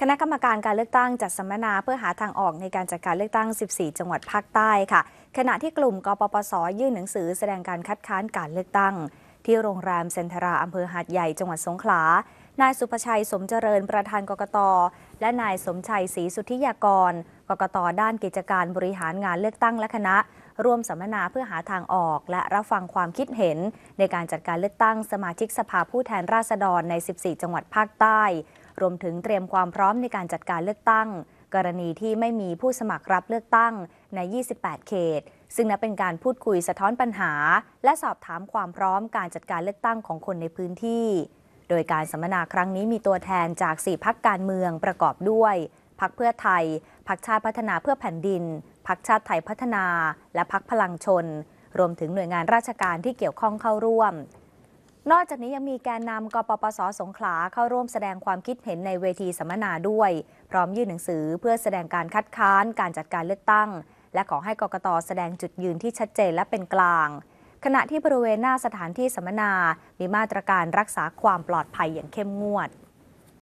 คณะกรรมการการเลือกตั้งจัดสัมมนาเพื่อหาทางออกในการจัดการเลือกตั้ง 14 จังหวัดภาคใต้ค่ะ ขณะที่กลุ่มกปปสยื่นหนังสือแสดงการคัดค้านการเลือกตั้ง ที่โรงแรมเซนทราอำเภอหาดใหญ่จังหวัดสงขลา นายสุภชัยสมเจริญประธานกกต และนายสมชัยศรีสุทธิยากรกกตด้านกิจการบริหารงานเลือกตั้งและคณะ ร่วมสัมมนาเพื่อหาทางออกและรับฟังความคิดเห็นในการจัดการเลือกตั้งสมาชิกสภาผู้แทนราษฎรใน 14 จังหวัดภาคใต้รวมถึงเตรียมความพร้อมในการจัดการเลือกตั้ง กรณีที่ไม่มีผู้สมัครรับเลือกตั้งใน 28 เขต ซึ่งนับเป็นการพูดคุยสะท้อนปัญหา และสอบถามความพร้อมการจัดการเลือกตั้งของคนในพื้นที่ โดยการสัมมนาครั้งนี้มีตัวแทนจาก 4 พักการเมืองประกอบด้วยพักเพื่อไทยพักชาติพัฒนาเพื่อแผ่นดินพักชาติไทยพัฒนา และพักพลังชน รวมถึงหน่วยงานราชการที่เกี่ยวข้องเข้าร่วมนอกจากนี้ยังมีแกนนำกปปสสงขลา เข้าร่วมแสดงความคิดเห็นในเวทีสัมมนาด้วย พร้อมยื่นหนังสือเพื่อแสดงการคัดค้าน การจัดการเลือกตั้ง และขอให้กกตแสดงจุดยืนที่ชัดเจนและเป็นกลาง ขณะที่บริเวณหน้าสถานที่สัมมนามีมาตรการรักษาความปลอดภัยอย่างเข้มงวด